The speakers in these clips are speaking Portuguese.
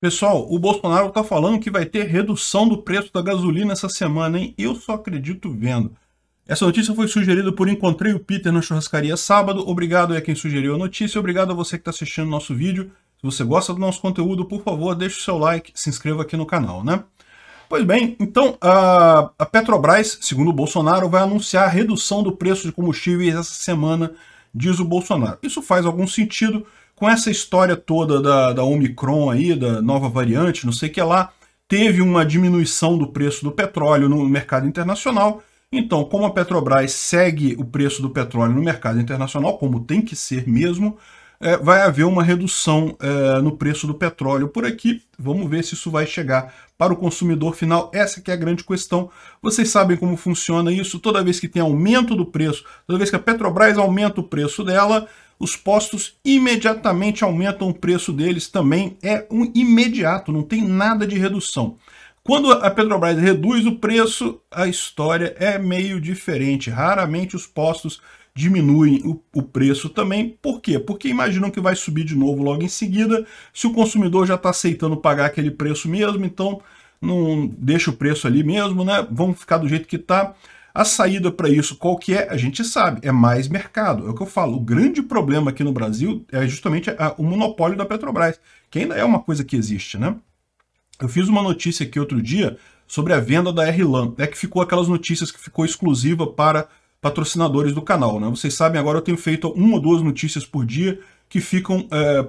Pessoal, o Bolsonaro está falando que vai ter redução do preço da gasolina essa semana, hein? Eu só acredito vendo. Essa notícia foi sugerida por Encontrei o Peter na churrascaria sábado. Obrigado a quem sugeriu a notícia, obrigado a você que está assistindo nosso vídeo. Se você gosta do nosso conteúdo, por favor, deixe o seu like, se inscreva aqui no canal, né? Pois bem, então a Petrobras, segundo o Bolsonaro, vai anunciar a redução do preço de combustíveis essa semana, diz o Bolsonaro. Isso faz algum sentido, com essa história toda da, da Omicron aí, da nova variante, não sei o que lá, teve uma diminuição do preço do petróleo no mercado internacional. Então, como a Petrobras segue o preço do petróleo no mercado internacional, como tem que ser mesmo, é, vai haver uma redução é, no preço do petróleo por aqui. Vamos ver se isso vai chegar para o consumidor final. Essa que é a grande questão. Vocês sabem como funciona isso. Toda vez que tem aumento do preço, toda vez que a Petrobras aumenta o preço dela, os postos imediatamente aumentam o preço deles também. É um imediato, não tem nada de redução. Quando a Petrobras reduz o preço, a história é meio diferente. Raramente os postos diminuem o, o, preço também. Por quê? Porque imaginam que vai subir de novo logo em seguida. Se o consumidor já está aceitando pagar aquele preço mesmo, então não deixa o preço ali mesmo, né? Vamos ficar do jeito que está. A saída para isso, qual que é? A gente sabe, é mais mercado. É o que eu falo, o grande problema aqui no Brasil é justamente o monopólio da Petrobras, que ainda é uma coisa que existe, né? Eu fiz uma notícia aqui outro dia sobre a venda da RLAN, é que ficou aquelas notícias que ficou exclusiva para patrocinadores do canal, né? Vocês sabem, agora eu tenho feito uma ou duas notícias por dia que ficam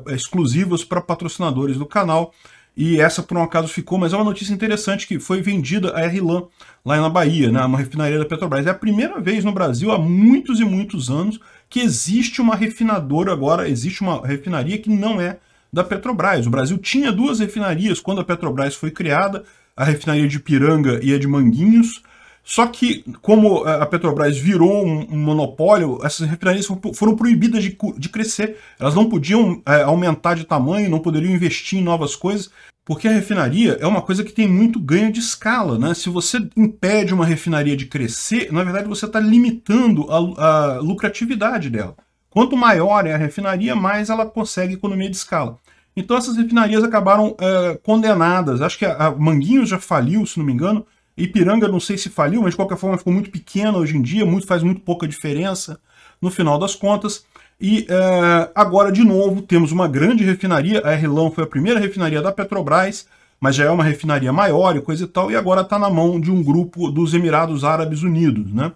é, exclusivas para patrocinadores do canal e essa por um acaso ficou, mas é uma notícia interessante que foi vendida a RLAN lá na Bahia, né, uma refinaria da Petrobras. É a primeira vez no Brasil há muitos e muitos anos que existe uma refinadora agora, existe uma refinaria que não é da Petrobras. O Brasil tinha duas refinarias quando a Petrobras foi criada, a refinaria de Piranga e a de Manguinhos. Só que, como é, a Petrobras virou um, monopólio, essas refinarias foram proibidas de, de crescer. Elas não podiam é, aumentar de tamanho, não poderiam investir em novas coisas, porque a refinaria é uma coisa que tem muito ganho de escala. Né? Se você impede uma refinaria de crescer, na verdade você está limitando a, a lucratividade dela. Quanto maior é a refinaria, mais ela consegue economia de escala. Então essas refinarias acabaram é, condenadas. Acho que a, a Manguinhos já faliu, se não me engano. Ipiranga, não sei se faliu, mas de qualquer forma ficou muito pequena hoje em dia, muito, faz muito pouca diferença no final das contas. E é, agora, de novo, temos uma grande refinaria. A Erlão foi a primeira refinaria da Petrobras, mas já é uma refinaria maior e coisa e tal, e agora está na mão de um grupo dos Emirados Árabes Unidos, né?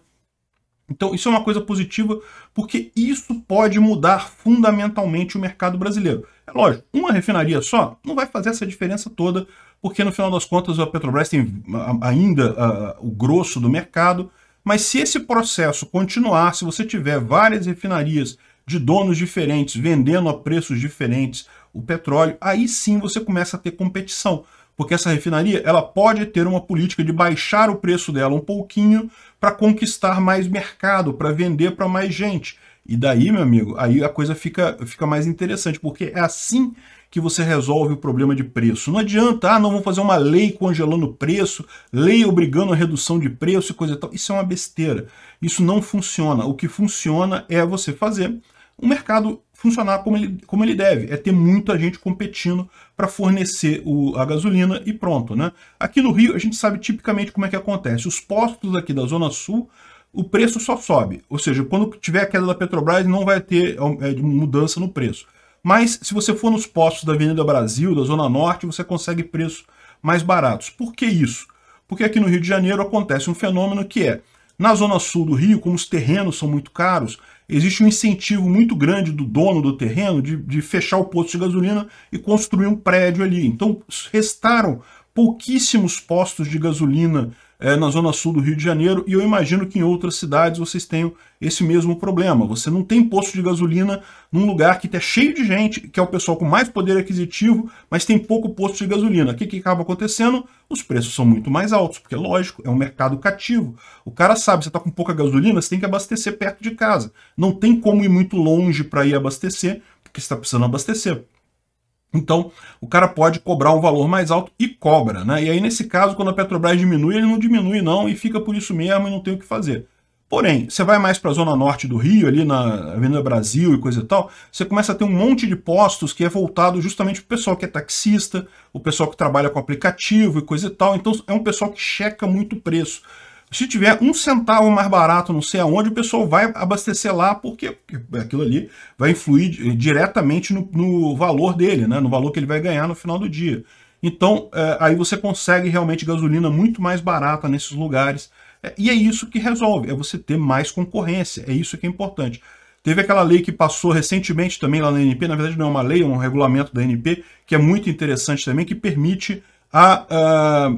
Então, isso é uma coisa positiva, porque isso pode mudar fundamentalmente o mercado brasileiro. É lógico, uma refinaria só não vai fazer essa diferença toda, porque no final das contas a Petrobras tem ainda uh, o grosso do mercado. Mas se esse processo continuar, se você tiver várias refinarias de donos diferentes vendendo a preços diferentes o petróleo, aí sim você começa a ter competição porque essa refinaria ela pode ter uma política de baixar o preço dela um pouquinho para conquistar mais mercado, para vender para mais gente. E daí, meu amigo, aí a coisa fica, fica mais interessante, porque é assim que você resolve o problema de preço. Não adianta, ah, não vamos fazer uma lei congelando o preço, lei obrigando a redução de preço e coisa e tal. Isso é uma besteira. Isso não funciona. O que funciona é você fazer um mercado funcionar como ele, como ele deve, é ter muita gente competindo para fornecer o, a gasolina e pronto. Né? Aqui no Rio, a gente sabe tipicamente como é que acontece. Os postos aqui da Zona Sul, o preço só sobe. Ou seja, quando tiver a queda da Petrobras, não vai ter é, mudança no preço. Mas se você for nos postos da Avenida Brasil, da Zona Norte, você consegue preços mais baratos. Por que isso? Porque aqui no Rio de Janeiro acontece um fenômeno que é na zona sul do Rio, como os terrenos são muito caros, existe um incentivo muito grande do dono do terreno de, de fechar o posto de gasolina e construir um prédio ali. Então, restaram pouquíssimos postos de gasolina é, na zona sul do Rio de Janeiro, e eu imagino que em outras cidades vocês tenham esse mesmo problema. Você não tem posto de gasolina num lugar que está cheio de gente, que é o pessoal com mais poder aquisitivo, mas tem pouco posto de gasolina. O que, que acaba acontecendo? Os preços são muito mais altos, porque é lógico, é um mercado cativo. O cara sabe, você está com pouca gasolina, você tem que abastecer perto de casa. Não tem como ir muito longe para ir abastecer, porque você está precisando abastecer. Então, o cara pode cobrar um valor mais alto e cobra, né? E aí, nesse caso, quando a Petrobras diminui, ele não diminui não e fica por isso mesmo e não tem o que fazer. Porém, você vai mais para a zona norte do Rio, ali na Avenida Brasil e coisa e tal, você começa a ter um monte de postos que é voltado justamente para o pessoal que é taxista, o pessoal que trabalha com aplicativo e coisa e tal. Então, é um pessoal que checa muito o preço. Se tiver um centavo mais barato, não sei aonde, o pessoal vai abastecer lá, porque aquilo ali vai influir diretamente no, no valor dele, né? no valor que ele vai ganhar no final do dia. Então, é, aí você consegue realmente gasolina muito mais barata nesses lugares. É, e é isso que resolve, é você ter mais concorrência, é isso que é importante. Teve aquela lei que passou recentemente também lá na NP, na verdade não é uma lei, é um regulamento da NP, que é muito interessante também, que permite a, a ah,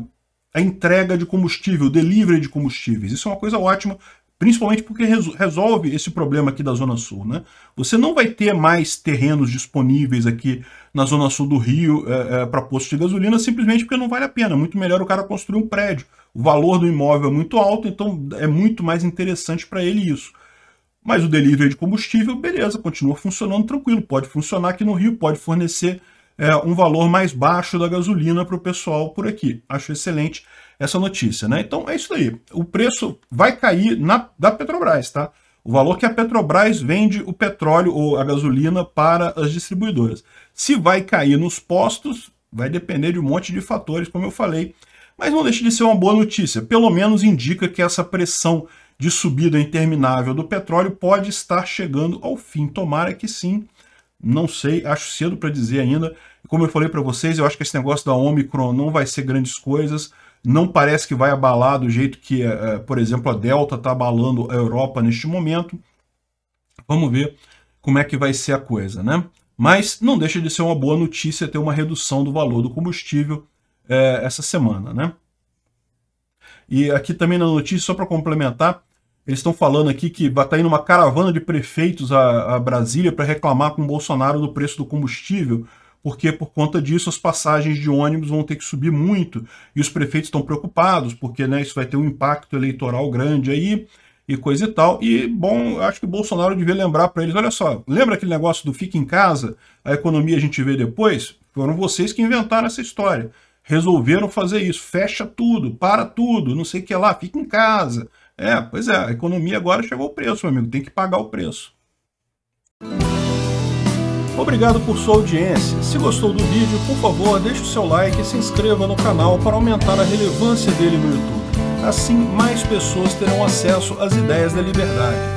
a entrega de combustível, o delivery de combustíveis. Isso é uma coisa ótima, principalmente porque resolve esse problema aqui da Zona Sul. Né? Você não vai ter mais terrenos disponíveis aqui na Zona Sul do Rio é, é, para postos de gasolina, simplesmente porque não vale a pena. Muito melhor o cara construir um prédio. O valor do imóvel é muito alto, então é muito mais interessante para ele isso. Mas o delivery de combustível, beleza, continua funcionando tranquilo. Pode funcionar aqui no Rio, pode fornecer é, um valor mais baixo da gasolina para o pessoal por aqui. Acho excelente essa notícia, né? Então é isso aí. O preço vai cair na, da Petrobras, tá? O valor que a Petrobras vende o petróleo ou a gasolina para as distribuidoras. Se vai cair nos postos, vai depender de um monte de fatores, como eu falei. Mas não deixe de ser uma boa notícia. Pelo menos indica que essa pressão de subida interminável do petróleo pode estar chegando ao fim. Tomara que sim. Não sei, acho cedo para dizer ainda. Como eu falei para vocês, eu acho que esse negócio da Omicron não vai ser grandes coisas. Não parece que vai abalar do jeito que, eh, eh, por exemplo, a Delta está abalando a Europa neste momento. Vamos ver como é que vai ser a coisa, né? Mas não deixa de ser uma boa notícia ter uma redução do valor do combustível é, essa semana, né? E aqui também na notícia, só para complementar, eles estão falando aqui que está indo uma caravana de prefeitos a, a Brasília para reclamar com o Bolsonaro do preço do combustível, porque por conta disso as passagens de ônibus vão ter que subir muito e os prefeitos estão preocupados, porque né, isso vai ter um impacto eleitoral grande aí e coisa e tal. E, bom, acho que o Bolsonaro devia lembrar para eles: olha só, lembra aquele negócio do fica em casa, a economia a gente vê depois? Foram vocês que inventaram essa história. Resolveram fazer isso, fecha tudo, para tudo, não sei o que lá, fica em casa é, pois é, a economia agora chegou o preço, meu amigo, tem que pagar o preço. Obrigado por sua audiência. Se gostou do vídeo, por favor, deixe o seu like e se inscreva no canal para aumentar a relevância dele no YouTube. Assim, mais pessoas terão acesso às ideias da liberdade